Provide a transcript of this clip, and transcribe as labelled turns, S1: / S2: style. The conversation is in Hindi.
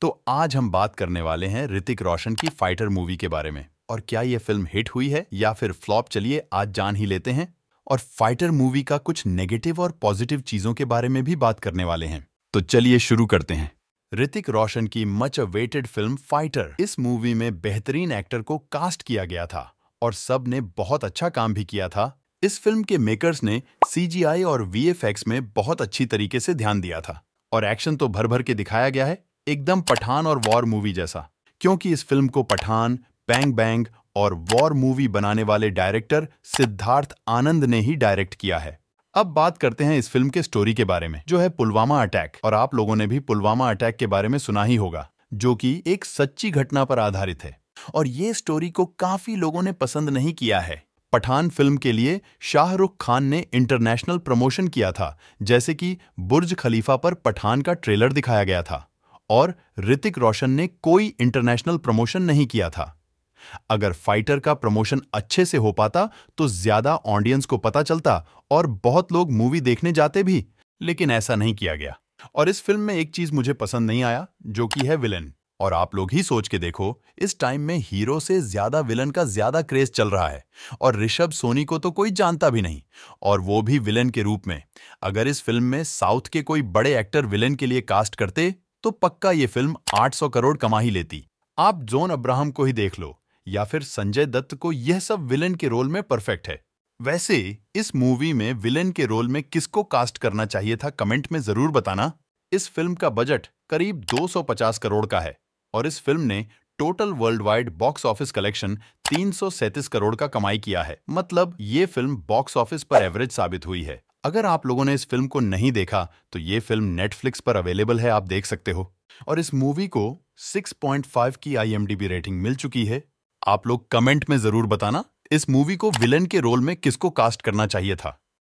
S1: तो आज हम बात करने वाले हैं ऋतिक रोशन की फाइटर मूवी के बारे में और क्या ये फिल्म हिट हुई है या फिर फ्लॉप चलिए आज जान ही लेते हैं और फाइटर मूवी का कुछ नेगेटिव और पॉजिटिव चीजों के बारे में भी बात करने वाले हैं तो चलिए शुरू करते हैं ऋतिक रोशन की मच अवेटेड फिल्म फाइटर इस मूवी में बेहतरीन एक्टर को कास्ट किया गया था और सब ने बहुत अच्छा काम भी किया था इस फिल्म के मेकर्स ने सीजीआई और वीएफएक्स में बहुत अच्छी तरीके से ध्यान दिया था और एक्शन तो भर भर के दिखाया गया है एकदम पठान और वॉर मूवी जैसा क्योंकि इस फिल्म को पठान बैंग बैंग और वॉर मूवी बनाने वाले डायरेक्टर सिद्धार्थ आनंद ने ही डायरेक्ट किया है अब बात करते हैं इस फिल्म के स्टोरी के बारे में जो है पुलवामा अटैक और आप लोगों ने भी पुलवामा अटैक के बारे में सुना ही होगा जो कि एक सच्ची घटना पर आधारित है और ये स्टोरी को काफी लोगों ने पसंद नहीं किया है पठान फिल्म के लिए शाहरुख खान ने इंटरनेशनल प्रमोशन किया था जैसे कि बुर्ज खलीफा पर पठान का ट्रेलर दिखाया गया था और ऋतिक रोशन ने कोई इंटरनेशनल प्रमोशन नहीं किया था अगर फाइटर का प्रमोशन अच्छे से हो पाता तो ज्यादा ऑडियंस को पता चलता और बहुत लोग मूवी देखने जाते भी लेकिन ऐसा नहीं किया गया और इस फिल्म में एक चीज मुझे पसंद नहीं आया जो कि है विलन और आप लोग ही सोच के देखो इस टाइम में हीरो से ज्यादा विलन का ज्यादा क्रेज चल रहा है और ऋषभ सोनी को तो कोई जानता भी नहीं और वो भी विलन के रूप में अगर इस फिल्म में साउथ के कोई बड़े एक्टर विलन के लिए कास्ट करते तो पक्का ये फिल्म 800 करोड़ कमा ही लेती आप जोन अब्राहम को ही देख लो या फिर संजय दत्त को यह सब विलेन के रोल में परफेक्ट है वैसे इस मूवी में विलेन के रोल में किसको कास्ट करना चाहिए था कमेंट में जरूर बताना इस फिल्म का बजट करीब 250 करोड़ का है और इस फिल्म ने total worldwide box office collection तीन करोड़ का कमाई किया है मतलब ये फिल्म बॉक्स ऑफिस पर एवरेज साबित हुई है अगर आप लोगों ने इस फिल्म को नहीं देखा तो ये फिल्म नेटफ्लिक्स पर अवेलेबल है आप देख सकते हो और इस मूवी को 6.5 की आई रेटिंग मिल चुकी है आप लोग कमेंट में जरूर बताना इस मूवी को विलन के रोल में किसको कास्ट करना चाहिए था